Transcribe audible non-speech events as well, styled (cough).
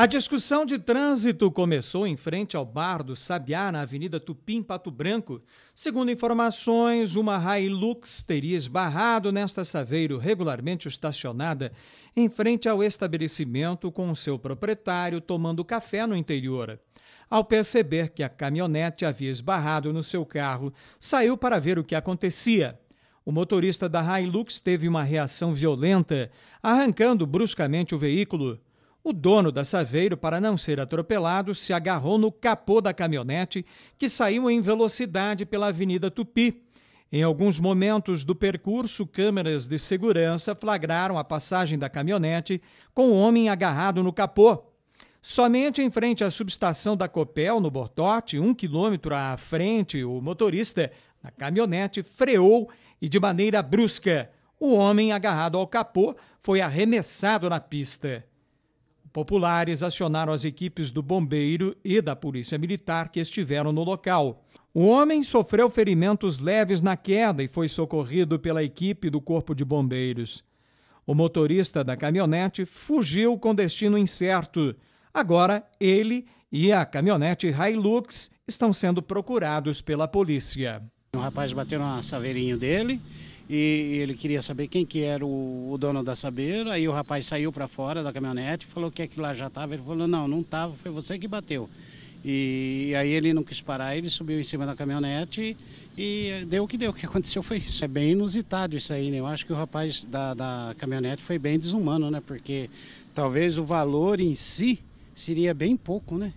A discussão de trânsito começou em frente ao bar do Sabiá, na Avenida Tupim, Pato Branco. Segundo informações, uma Hilux teria esbarrado nesta Saveiro, regularmente estacionada, em frente ao estabelecimento com seu proprietário tomando café no interior. Ao perceber que a caminhonete havia esbarrado no seu carro, saiu para ver o que acontecia. O motorista da Hilux teve uma reação violenta, arrancando bruscamente o veículo. O dono da Saveiro, para não ser atropelado, se agarrou no capô da caminhonete, que saiu em velocidade pela Avenida Tupi. Em alguns momentos do percurso, câmeras de segurança flagraram a passagem da caminhonete com o homem agarrado no capô. Somente em frente à subestação da Copel, no Bortote, um quilômetro à frente, o motorista da caminhonete freou e, de maneira brusca, o homem agarrado ao capô foi arremessado na pista. Populares acionaram as equipes do bombeiro e da polícia militar que estiveram no local. O homem sofreu ferimentos leves na queda e foi socorrido pela equipe do Corpo de Bombeiros. O motorista da caminhonete fugiu com destino incerto. Agora, ele e a caminhonete Hilux estão sendo procurados pela polícia. O rapaz bateu na saveirinho dele e ele queria saber quem que era o, o dono da Saber, aí o rapaz saiu para fora da caminhonete e falou que aquilo lá já estava, ele falou, não, não estava, foi você que bateu. E, e, aí ele não quis parar, ele subiu em cima da caminhonete e deu o que deu, o que (laughs) aconteceu foi isso. É bem inusitado isso aí, né? Eu acho que o rapaz da, da caminhonete foi bem desumano, né? Porque talvez o valor em si seria bem pouco, né?